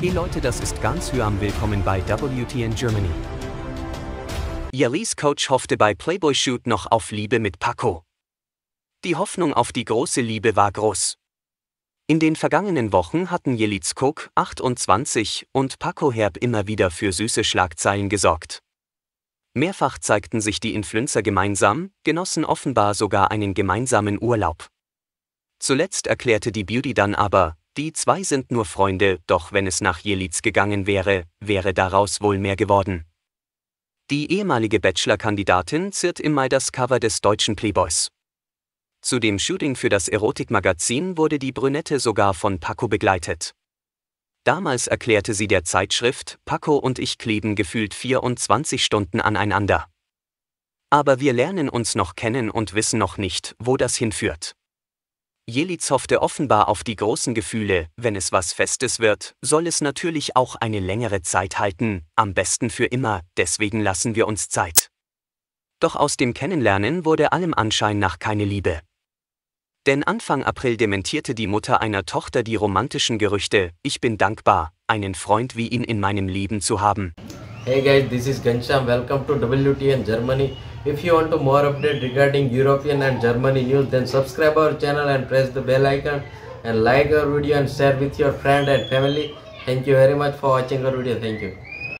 Hey Leute, das ist ganz Hyam. Willkommen bei WTN Germany. Yalis Coach hoffte bei Playboy Shoot noch auf Liebe mit Paco. Die Hoffnung auf die große Liebe war groß. In den vergangenen Wochen hatten Jelitz Cook, 28, und Paco Herb immer wieder für süße Schlagzeilen gesorgt. Mehrfach zeigten sich die Influencer gemeinsam, genossen offenbar sogar einen gemeinsamen Urlaub. Zuletzt erklärte die Beauty dann aber, die zwei sind nur Freunde, doch wenn es nach Jelitz gegangen wäre, wäre daraus wohl mehr geworden. Die ehemalige Bachelor-Kandidatin ziert im Mai das Cover des deutschen Playboys. Zu dem Shooting für das Erotikmagazin wurde die Brünette sogar von Paco begleitet. Damals erklärte sie der Zeitschrift, Paco und ich kleben gefühlt 24 Stunden aneinander. Aber wir lernen uns noch kennen und wissen noch nicht, wo das hinführt. Jelitz hoffte offenbar auf die großen Gefühle, wenn es was Festes wird, soll es natürlich auch eine längere Zeit halten, am besten für immer, deswegen lassen wir uns Zeit. Doch aus dem Kennenlernen wurde allem Anschein nach keine Liebe. Denn Anfang April dementierte die Mutter einer Tochter die romantischen Gerüchte, ich bin dankbar, einen Freund wie ihn in meinem Leben zu haben. Hey guys, this is Gansham, welcome to WTN Germany. If you want to more update regarding European and Germany news then subscribe our channel and press the bell icon and like our video and share with your friend and family. Thank you very much for watching our video. Thank you.